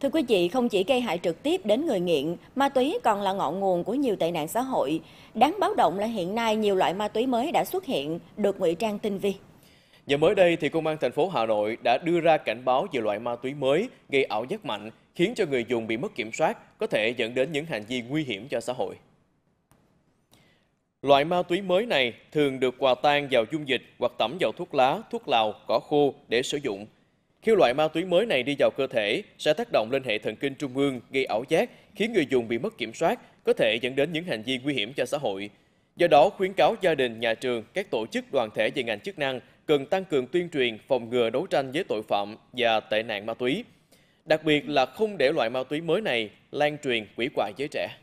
Thưa quý vị, không chỉ gây hại trực tiếp đến người nghiện, ma túy còn là ngọn nguồn của nhiều tệ nạn xã hội. Đáng báo động là hiện nay nhiều loại ma túy mới đã xuất hiện, được ngụy trang tinh vi. Và mới đây thì công an thành phố Hà Nội đã đưa ra cảnh báo về loại ma túy mới gây ảo giác mạnh, khiến cho người dùng bị mất kiểm soát, có thể dẫn đến những hành vi nguy hiểm cho xã hội. Loại ma túy mới này thường được hòa tan vào dung dịch hoặc tẩm vào thuốc lá, thuốc lào, cỏ khô để sử dụng – khi loại ma túy mới này đi vào cơ thể sẽ tác động lên hệ thần kinh trung ương, gây ảo giác, khiến người dùng bị mất kiểm soát, có thể dẫn đến những hành vi nguy hiểm cho xã hội. Do đó, khuyến cáo gia đình, nhà trường, các tổ chức đoàn thể và ngành chức năng cần tăng cường tuyên truyền, phòng ngừa đấu tranh với tội phạm và tệ nạn ma túy. Đặc biệt là không để loại ma túy mới này lan truyền quỷ hoại giới trẻ.